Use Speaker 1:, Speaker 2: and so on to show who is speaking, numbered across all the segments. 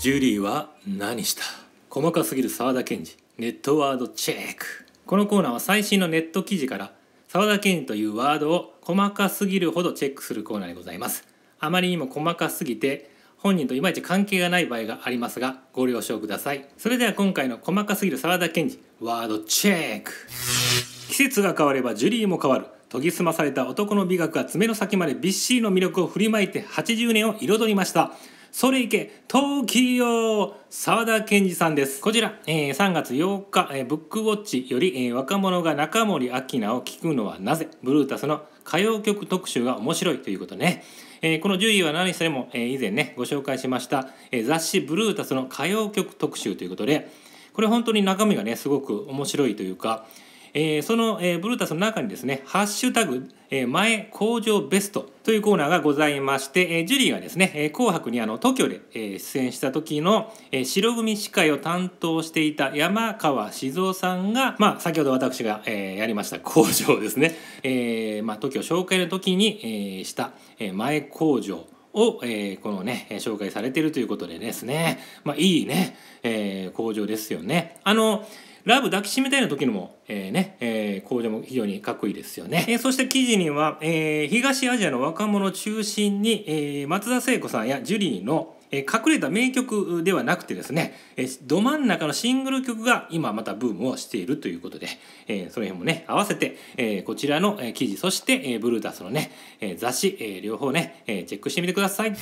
Speaker 1: ジュリーは何した細かすぎる沢田研二ネットワードチェックこのコーナーは最新のネット記事から沢田研二というワードを細かすぎるほどチェックするコーナーでございますあまりにも細かすぎて本人といまいち関係がない場合がありますがご了承くださいそれでは今回の細かすぎる沢田研二ワードチェック季節が変わればジュリーも変わる研ぎ澄まされた男の美学が爪の先までびっしりの魅力を振りまいて80年を彩りましたそれいけ東京沢田健二さんですこちら、えー、3月8日、えー、ブックウォッチより、えー、若者が中森明菜を聴くのはなぜブルータスの歌謡曲特集が面白いということね、えー、この10位は何それも、えー、以前ねご紹介しました、えー、雑誌ブルータスの歌謡曲特集ということでこれ本当に中身がねすごく面白いというかえー、その、えー、ブルータスの中にですね「ハッシュタグ、えー、前工場ベスト」というコーナーがございまして、えー、ジュリーがですね「えー、紅白」にあの東京で、えー、出演した時の、えー、白組司会を担当していた山川静夫さんが、まあ、先ほど私が、えー、やりました工場ですね、えーまあ、東京紹介の時に、えー、した「えー、前工場」を、えー、このね紹介されてるということでですねまあいいね、えー、工場ですよね。あのラブ抱きしめたいの時のも、えー、ね、えー、工場も非常にかっこいいですよね。えー、そして記事には、えー、東アジアの若者中心に、えー、松田聖子さんやジュリーの隠れた名曲ではなくてですねど真ん中のシングル曲が今またブームをしているということでその辺もね合わせてこちらの記事そしてブルータスのね雑誌両方ねチェックしてみてください。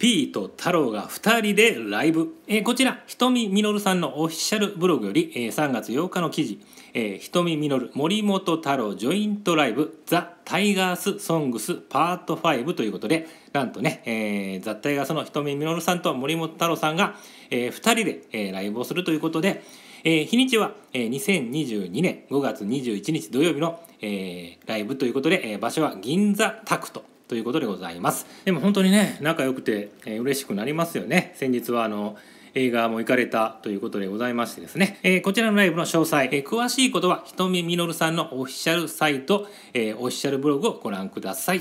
Speaker 1: ピーと太郎が2人でライブ、えー、こちらひとみみのるさんのオフィシャルブログより、えー、3月8日の記事「えー、ひとみみのる森本太郎ジョイントライブザタイガースソングスパート5ということで、なんとね、えー、ザ・タイガースのひとみみのるさんと森本太郎さんが、えー、2人で、えー、ライブをするということで、えー、日にちは、えー、2022年5月21日土曜日の、えー、ライブということで、えー、場所は銀座タクトということでございます。でも本当にね、仲良くて、えー、嬉しくなりますよね。先日はあの、映画も行かれたということでございましてですね、えー、こちらのライブの詳細、えー、詳しいことはひとみみのるさんのオフィシャルサイト、えー、オフィシャルブログをご覧ください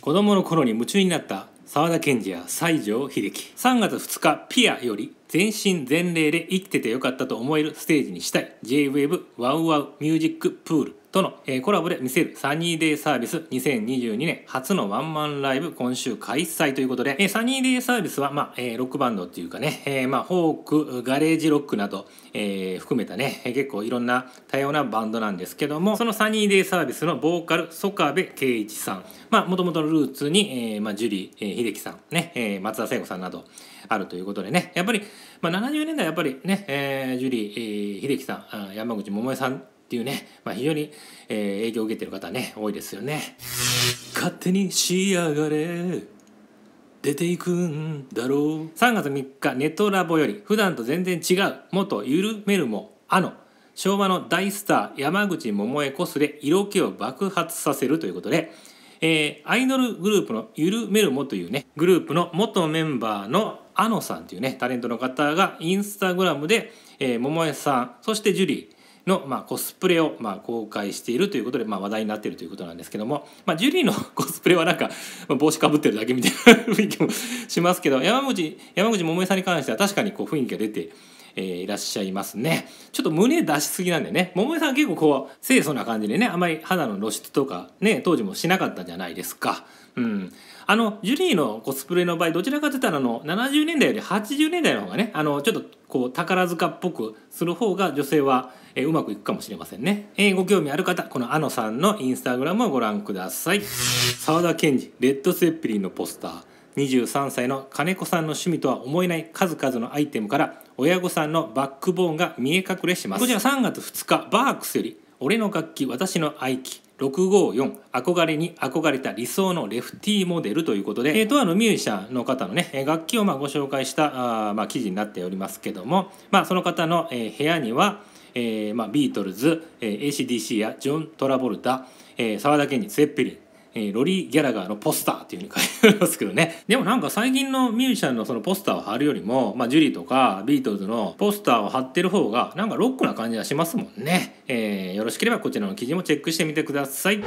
Speaker 1: 子供の頃に夢中になった沢田研二や西城秀樹3月2日ピアより全身全霊で生きててよかったと思えるステージにしたい JWAVE ワウワウミュージックプールとの、えコラボで見せるサニーデイサービス2022年初のワンマンライブ今週開催ということで、えサニーデイサービスは、まあえロックバンドっていうかね、えまあ、ホークガレージロックなど、えー、含めたね結構いろんな多様なバンドなんですけどもそのサニーデイサービスのボーカル曽我部圭一さんもともとのルーツに、えーまあ、ジュリー、え秀樹さんね、え松田聖子さんなどあるということでねやっぱりまあ、70年代やっぱりね、えー、ジュリー、えー、秀樹さん山口百恵さんっていうね、まあ、非常に、えー、影響を受けてる方ね多いですよね。勝手に仕上がれ出ていくんだろう3月3日ネトラボより普段と全然違う元ゆるめるもあの昭和の大スター山口百恵こすれ色気を爆発させるということで、えー、アイドルグループのゆるめるもというねグループの元メンバーのあのさんっていうねタレントの方がインスタグラムで、えー、桃江さんそしてジュリーの、まあ、コスプレを、まあ、公開しているということで、まあ、話題になっているということなんですけども、まあ、ジュリーの コスプレはなんか、帽子かぶってるだけみたいな 雰囲気もしますけど山口山口桃江さんに関しては確かにこう雰囲気が出てえー、いらっしゃいますねちょっと胸出しすぎなんでね桃江さん結構こう清楚な感じでねあまり肌の露出とかね当時もしなかったじゃないですかうんあのジュリーのコスプレの場合どちらかといたらあの70年代より80年代の方がねあのちょっとこう宝塚っぽくする方が女性は、えー、うまくいくかもしれませんね、えー、ご興味ある方このあのさんのインスタグラムをご覧ください沢田研二レッド・セッピリンのポスター23歳の金子さんの趣味とは思えない数々のアイテムから親御さんのバックボーンが見え隠れしますこちら3月2日バークスより「俺の楽器私の愛機」654憧れに憧れた理想のレフティーモデルということで、えー、とあのミュージシャンの方のね楽器をまご紹介したあ、まあ、記事になっておりますけども、まあ、その方の、え部屋には、えー、まあ、ビートルズ、え ACDC やジョン・トラボルタ澤、えー、田研二ゼッペリンえー、ロリー・ギャラガーのポスターっていう風に書いてありますけどね。でもなんか最近のミュージシャンのそのポスターを貼るよりも、まあ、ジュリーとかビートルズのポスターを貼ってる方がなんかロックな感じがしますもんね。えー、よろしければこちらの記事もチェックしてみてください。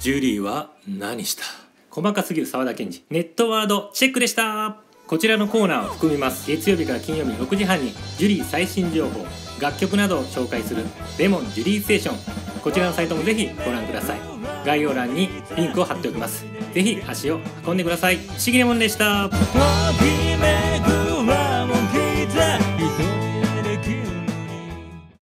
Speaker 1: ジュリーは何した細かすぎる沢田研二ネットワードチェックでしたこちらのコーナーを含みます月曜日から金曜日6時半にジュリー最新情報楽曲などを紹介する「レモンジュリーステーション」こちらのサイトもぜひご覧ください概要欄にリンクを貼っておきますぜひ足を運んでください不思議なもんでした